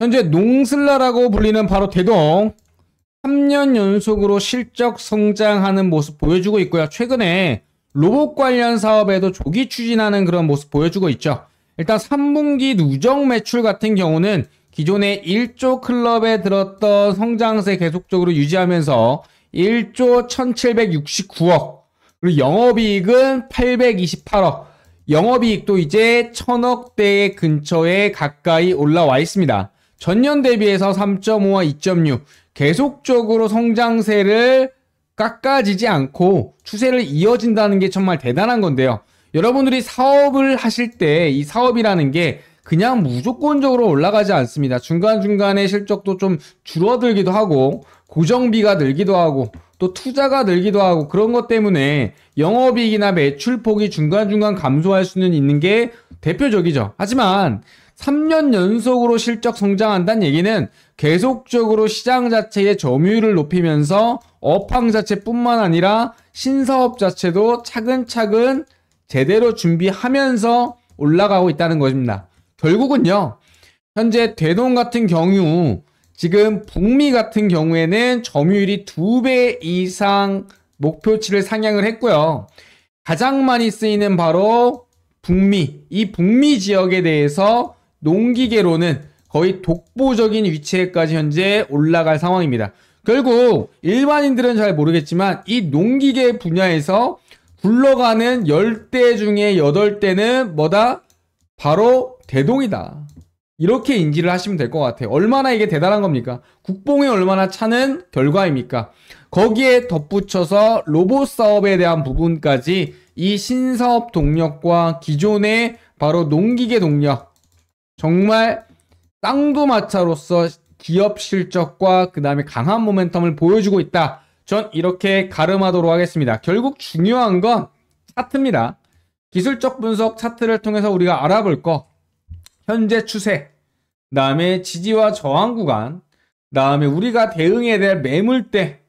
현재 농슬라라고 불리는 바로 대동 3년 연속으로 실적 성장하는 모습 보여주고 있고요. 최근에 로봇 관련 사업에도 조기 추진하는 그런 모습 보여주고 있죠. 일단 3분기 누적 매출 같은 경우는 기존의 1조 클럽에 들었던 성장세 계속적으로 유지하면서 1조 1769억 그리고 영업이익은 828억 영업이익도 이제 1 0 0 0억대 근처에 가까이 올라와 있습니다. 전년 대비해서 3.5와 2.6 계속적으로 성장세를 깎아지지 않고 추세를 이어진다는 게 정말 대단한 건데요. 여러분들이 사업을 하실 때 이 사업이라는 게 그냥 무조건적으로 올라가지 않습니다. 중간중간에 실적도 좀 줄어들기도 하고 고정비가 늘기도 하고 또 투자가 늘기도 하고 그런 것 때문에 영업이익이나 매출폭이 중간중간 감소할 수는 있는 게 대표적이죠. 하지만 3년 연속으로 실적 성장한다는 얘기는 계속적으로 시장 자체의 점유율을 높이면서 업황 자체뿐만 아니라 신사업 자체도 차근차근 제대로 준비하면서 올라가고 있다는 것입니다. 결국은요, 현재 대동 같은 경우, 지금 북미 같은 경우에는 점유율이 2배 이상 목표치를 상향을 했고요. 가장 많이 쓰이는 바로 북미, 이 북미 지역에 대해서 농기계로는 거의 독보적인 위치에까지 현재 올라갈 상황입니다. 결국 일반인들은 잘 모르겠지만 이 농기계 분야에서 굴러가는 10대 중에 8대는 뭐다? 바로 대동이다. 이렇게 인지를 하시면 될 것 같아요. 얼마나 이게 대단한 겁니까? 국뽕이 얼마나 차는 결과입니까? 거기에 덧붙여서 로봇 사업에 대한 부분까지 이 신사업 동력과 기존의 바로 농기계 동력, 정말 쌍두마차로서 기업 실적과 그 다음에 강한 모멘텀을 보여주고 있다. 전 이렇게 가름하도록 하겠습니다. 결국 중요한 건 차트입니다. 기술적 분석 차트를 통해서 우리가 알아볼 거 현재 추세, 그 다음에 지지와 저항 구간, 그 다음에 우리가 대응에 대한 매물대,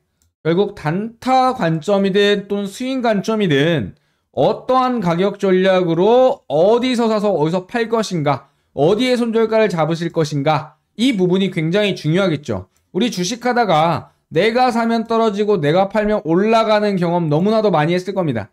결국 단타 관점이든 또는 스윙 관점이든 어떠한 가격 전략으로 어디서 사서 어디서 팔 것인가 어디에 손절가를 잡으실 것인가 이 부분이 굉장히 중요하겠죠. 우리 주식하다가 내가 사면 떨어지고 내가 팔면 올라가는 경험 너무나도 많이 했을 겁니다.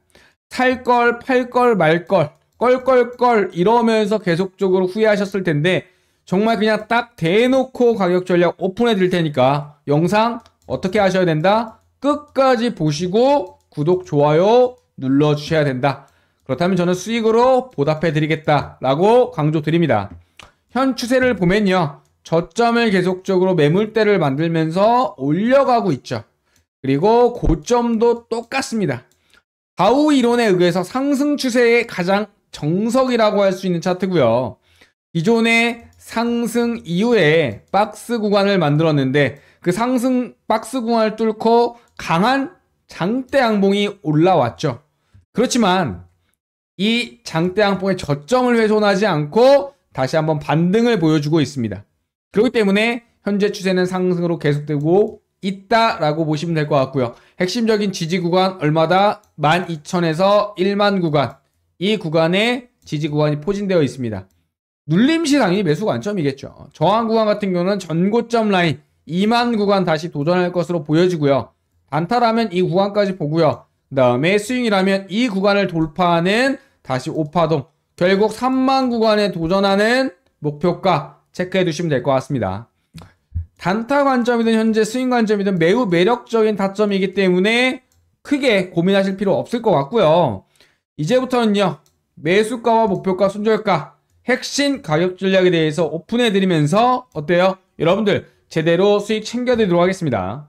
살 걸, 팔 걸, 말 걸, 껄껄껄 이러면서 계속적으로 후회하셨을 텐데 정말 그냥 딱 대놓고 가격 전략 오픈해 드릴 테니까 영상 어떻게 하셔야 된다? 끝까지 보시고 구독, 좋아요 눌러주셔야 된다. 그렇다면 저는 수익으로 보답해 드리겠다라고 강조 드립니다. 현 추세를 보면요. 저점을 계속적으로 매물대를 만들면서 올려가고 있죠. 그리고 고점도 똑같습니다. 바우 이론에 의해서 상승 추세의 가장 정석이라고 할 수 있는 차트고요. 기존의 상승 이후에 박스 구간을 만들었는데 그 상승 박스 구간을 뚫고 강한 장대 양봉이 올라왔죠. 그렇지만 이 장대항봉의 저점을 훼손하지 않고 다시 한번 반등을 보여주고 있습니다. 그렇기 때문에 현재 추세는 상승으로 계속되고 있다라고 보시면 될 것 같고요. 핵심적인 지지 구간 얼마다 12,000에서 1만 구간 이 구간에 지지 구간이 포진되어 있습니다. 눌림시 당이 매수 관점이겠죠. 저항 구간 같은 경우는 전고점 라인 2만 구간 다시 도전할 것으로 보여지고요. 단타라면 이 구간까지 보고요. 그 다음에 스윙이라면 이 구간을 돌파하는 다시 오파동 결국 3만 구간에 도전하는 목표가 체크해 두시면 될 것 같습니다. 단타 관점이든 현재 스윙 관점이든 매우 매력적인 타점이기 때문에 크게 고민하실 필요 없을 것 같고요. 이제부터는요. 매수가와 목표가 순절가 핵심 가격 전략에 대해서 오픈해 드리면서 어때요? 여러분들 제대로 수익 챙겨 드리도록 하겠습니다.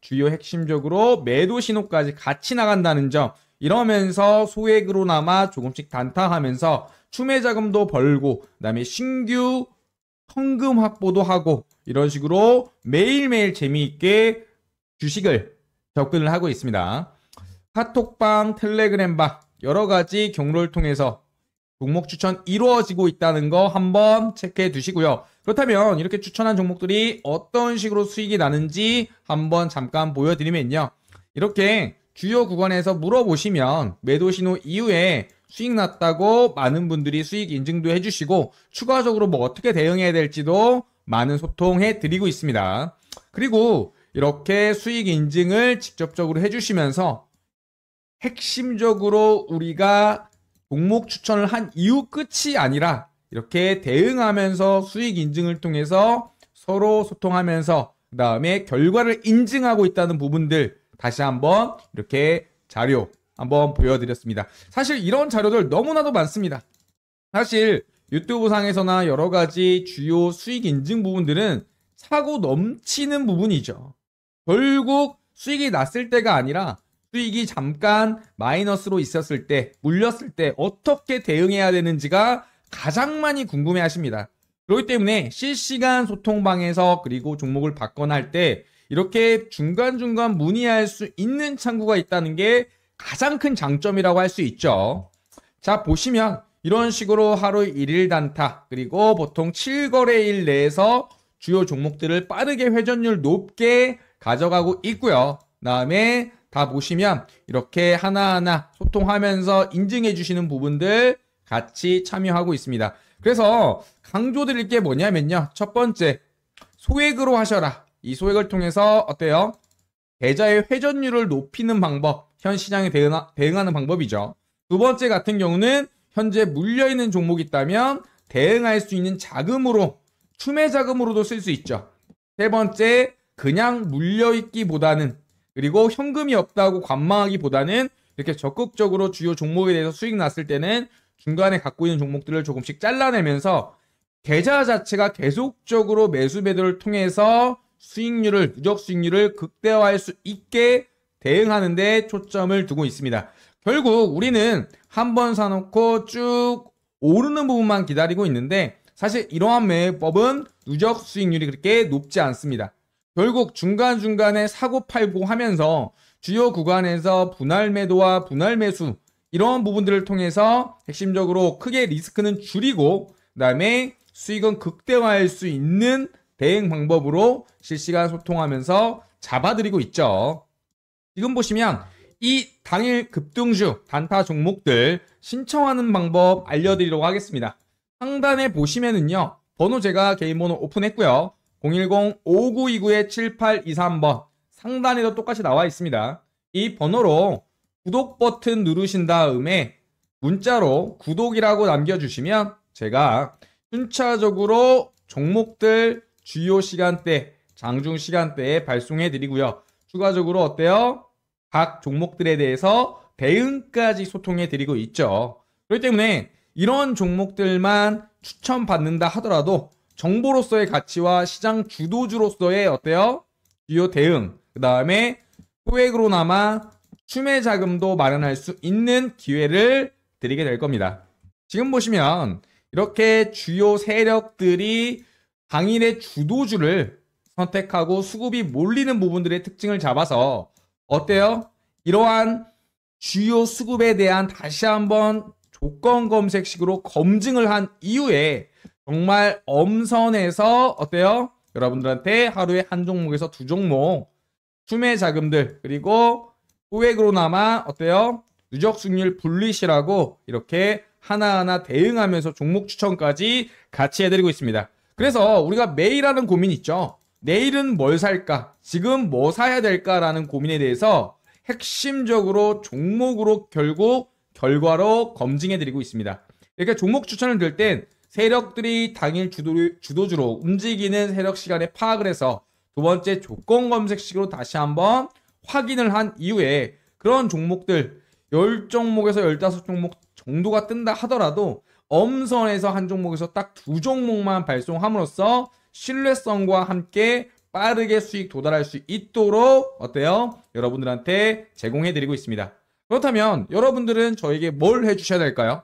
주요 핵심적으로 매도 신호까지 같이 나간다는 점 이러면서 소액으로나마 조금씩 단타하면서 추매 자금도 벌고 그다음에 신규 현금 확보도 하고 이런 식으로 매일매일 재미있게 주식을 접근을 하고 있습니다. 카톡방, 텔레그램방 여러 가지 경로를 통해서 종목 추천 이루어지고 있다는 거 한번 체크해 두시고요. 그렇다면 이렇게 추천한 종목들이 어떤 식으로 수익이 나는지 한번 잠깐 보여드리면요. 이렇게 주요 구간에서 물어보시면 매도 신호 이후에 수익 났다고 많은 분들이 수익 인증도 해주시고 추가적으로 뭐 어떻게 대응해야 될지도 많은 소통해 드리고 있습니다. 그리고 이렇게 수익 인증을 직접적으로 해주시면서 핵심적으로 우리가 종목 추천을 한 이후 끝이 아니라 이렇게 대응하면서 수익 인증을 통해서 서로 소통하면서 그 다음에 결과를 인증하고 있다는 부분들 다시 한번 이렇게 자료 한번 보여드렸습니다. 사실 이런 자료들 너무나도 많습니다. 사실 유튜브상에서나 여러 가지 주요 수익 인증 부분들은 차고 넘치는 부분이죠. 결국 수익이 났을 때가 아니라 수익이 잠깐 마이너스로 있었을 때, 물렸을 때 어떻게 대응해야 되는지가 가장 많이 궁금해 하십니다. 그렇기 때문에 실시간 소통방에서 그리고 종목을 받거나 할때 이렇게 중간중간 문의할 수 있는 창구가 있다는 게 가장 큰 장점이라고 할 수 있죠. 자, 보시면 이런 식으로 하루 1일 단타 그리고 보통 7거래일 내에서 주요 종목들을 빠르게 회전율 높게 가져가고 있고요. 다음에 다 보시면 이렇게 하나하나 소통하면서 인증해 주시는 부분들 같이 참여하고 있습니다. 그래서 강조드릴 게 뭐냐면요. 첫 번째, 소액으로 하셔라. 이 소액을 통해서 어때요? 계좌의 회전율을 높이는 방법, 현 시장에 대응하는 방법이죠. 두 번째 같은 경우는 현재 물려있는 종목이 있다면 대응할 수 있는 자금으로 추매 자금으로도 쓸 수 있죠. 세 번째, 그냥 물려있기보다는 그리고 현금이 없다고 관망하기보다는 이렇게 적극적으로 주요 종목에 대해서 수익 났을 때는 중간에 갖고 있는 종목들을 조금씩 잘라내면서 계좌 자체가 계속적으로 매수 매도를 통해서 수익률을 누적 수익률을 극대화할 수 있게 대응하는 데 초점을 두고 있습니다. 결국 우리는 한 번 사놓고 쭉 오르는 부분만 기다리고 있는데 사실 이러한 매매법은 누적 수익률이 그렇게 높지 않습니다. 결국 중간중간에 사고팔고 하면서 주요 구간에서 분할 매도와 분할 매수 이런 부분들을 통해서 핵심적으로 크게 리스크는 줄이고 그다음에 수익은 극대화할 수 있는 대응 방법으로 실시간 소통하면서 잡아드리고 있죠. 지금 보시면 이 당일 급등주 단타 종목들 신청하는 방법 알려드리도록 하겠습니다. 상단에 보시면은요. 번호 제가 개인 번호 오픈했고요. 010-5929-7823번 상단에도 똑같이 나와 있습니다. 이 번호로 구독 버튼 누르신 다음에 문자로 구독이라고 남겨주시면 제가 순차적으로 종목들 주요 시간대, 장중 시간대에 발송해 드리고요. 추가적으로 어때요? 각 종목들에 대해서 대응까지 소통해 드리고 있죠. 그렇기 때문에 이런 종목들만 추천받는다 하더라도 정보로서의 가치와 시장 주도주로서의 어때요? 주요 대응, 그 다음에 소액으로나마 추매 자금도 마련할 수 있는 기회를 드리게 될 겁니다. 지금 보시면 이렇게 주요 세력들이 당일의 주도주를 선택하고 수급이 몰리는 부분들의 특징을 잡아서 어때요? 이러한 주요 수급에 대한 다시 한번 조건 검색식으로 검증을 한 이후에 정말 엄선해서 어때요? 여러분들한테 하루에 한 종목에서 두 종목 투매 자금들 그리고 소액으로나마 어때요? 누적 수익률 분리시라고 이렇게 하나하나 대응하면서 종목 추천까지 같이 해드리고 있습니다. 그래서 우리가 매일 하는 고민 있죠. 내일은 뭘 살까? 지금 뭐 사야 될까라는 고민에 대해서 핵심적으로 종목으로 결국 결과로 검증해 드리고 있습니다. 그러니까 종목 추천을 들 땐 세력들이 당일 주도, 주로 움직이는 세력 시간에 파악을 해서 두 번째 조건 검색식으로 다시 한번 확인을 한 이후에 그런 종목들 10종목에서 15종목 정도가 뜬다 하더라도 엄선에서 한 종목에서 딱 두 종목만 발송함으로써 신뢰성과 함께 빠르게 수익 도달할 수 있도록 어때요? 여러분들한테 제공해드리고 있습니다. 그렇다면 여러분들은 저에게 뭘 해주셔야 될까요?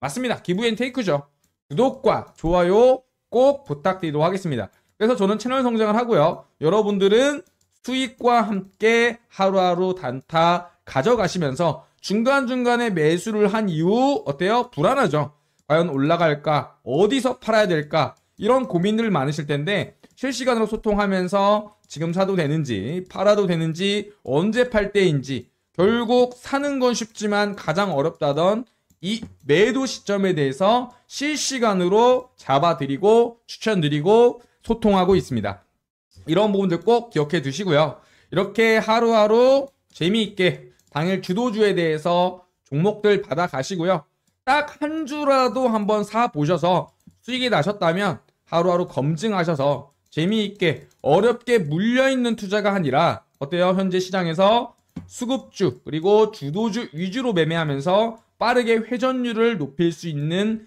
맞습니다. 기부앤테이크죠. 구독과 좋아요 꼭 부탁드리도록 하겠습니다. 그래서 저는 채널 성장을 하고요. 여러분들은 수익과 함께 하루하루 단타 가져가시면서 중간중간에 매수를 한 이후 어때요? 불안하죠. 과연 올라갈까? 어디서 팔아야 될까? 이런 고민들 많으실 텐데 실시간으로 소통하면서 지금 사도 되는지 팔아도 되는지 언제 팔 때인지 결국 사는 건 쉽지만 가장 어렵다던 이 매도 시점에 대해서 실시간으로 잡아드리고 추천드리고 소통하고 있습니다. 이런 부분들 꼭 기억해 두시고요. 이렇게 하루하루 재미있게 당일 주도주에 대해서 종목들 받아 가시고요. 딱 한 주라도 한번 사 보셔서 수익이 나셨다면 하루하루 검증하셔서 재미있게 어렵게 물려있는 투자가 아니라 어때요? 현재 시장에서 수급주 그리고 주도주 위주로 매매하면서 빠르게 회전율을 높일 수 있는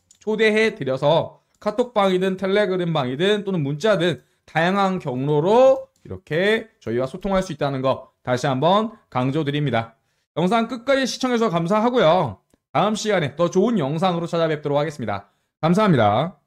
초대해 드려서 카톡방이든 텔레그램방이든 또는 문자든 다양한 경로로 이렇게 저희와 소통할 수 있다는 거 다시 한번 강조드립니다. 영상 끝까지 시청해주셔서 감사하고요. 다음 시간에 더 좋은 영상으로 찾아뵙도록 하겠습니다. 감사합니다.